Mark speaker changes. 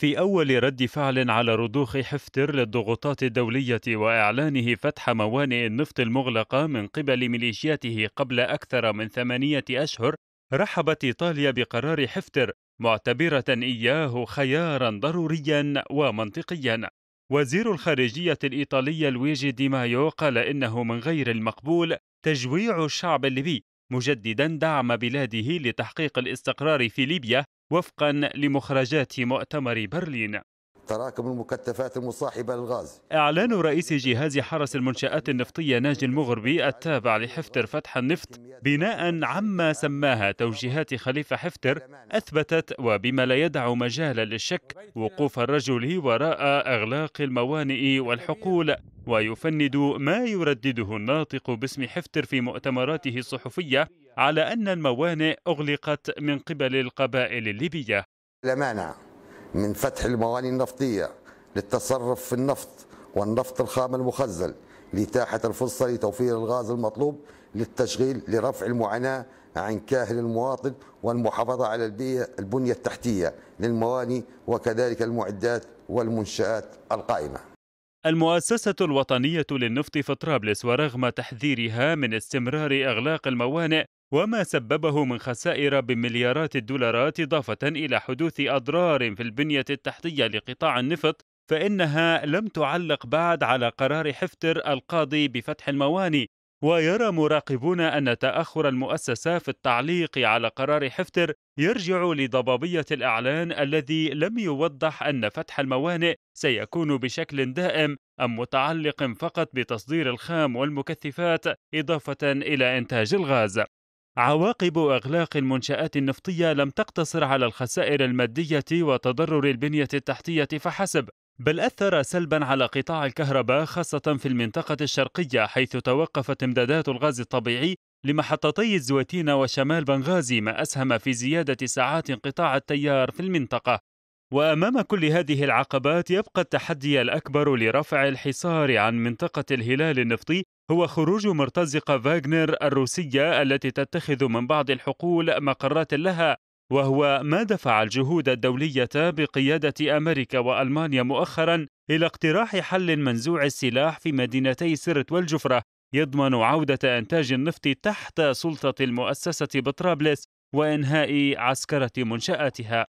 Speaker 1: في أول رد فعل على رضوخ حفتر للضغوطات الدولية وإعلانه فتح موانئ النفط المغلقة من قبل ميليشياته قبل أكثر من ثمانية أشهر، رحبت إيطاليا بقرار حفتر معتبرة إياه خيارا ضروريا ومنطقيا. وزير الخارجية الإيطالية لويجي دي مايو قال إنه من غير المقبول تجويع الشعب الليبي مجددا دعم بلاده لتحقيق الاستقرار في ليبيا وفقا لمخرجات مؤتمر برلين
Speaker 2: تراكم المكتفات المصاحبة للغاز
Speaker 1: إعلان رئيس جهاز حرس المنشآت النفطية ناجي المغربي التابع لحفتر فتح النفط بناء عما سماها توجيهات خليفة حفتر أثبتت وبما لا يدع مجالا للشك وقوف الرجل وراء أغلاق الموانئ والحقول ويفند ما يردده الناطق باسم حفتر في مؤتمراته الصحفية على أن الموانئ أغلقت من قبل القبائل الليبية
Speaker 2: لا مانع من فتح الموانئ النفطية للتصرف في النفط والنفط الخام المخزن لإتاحة الفرصة لتوفير الغاز المطلوب للتشغيل لرفع المعاناة عن كاهل المواطن والمحافظة على البيئة البنية التحتية للمواني وكذلك المعدات والمنشآت القائمة
Speaker 1: المؤسسة الوطنية للنفط في طرابلس ورغم تحذيرها من استمرار إغلاق الموانئ وما سببه من خسائر بمليارات الدولارات إضافة إلى حدوث أضرار في البنية التحتية لقطاع النفط فإنها لم تعلق بعد على قرار حفتر القاضي بفتح المواني ويرى مراقبون أن تأخر المؤسسة في التعليق على قرار حفتر يرجع لضبابية الإعلان الذي لم يوضح أن فتح الموانئ سيكون بشكل دائم أم متعلق فقط بتصدير الخام والمكثفات إضافة إلى إنتاج الغاز. عواقب إغلاق المنشآت النفطية لم تقتصر على الخسائر المادية وتضرر البنية التحتية فحسب، بل أثر سلبا على قطاع الكهرباء خاصة في المنطقة الشرقية حيث توقفت امدادات الغاز الطبيعي لمحطتي الزواتين وشمال بنغازي ما أسهم في زيادة ساعات انقطاع التيار في المنطقة وأمام كل هذه العقبات يبقى التحدي الأكبر لرفع الحصار عن منطقة الهلال النفطي هو خروج مرتزقة فاغنر الروسية التي تتخذ من بعض الحقول مقرات لها وهو ما دفع الجهود الدولية بقيادة أمريكا وألمانيا مؤخرا إلى اقتراح حل منزوع السلاح في مدينتي سرت والجفرة يضمن عودة إنتاج النفط تحت سلطة المؤسسة بطرابلس وإنهاء عسكرة منشأتها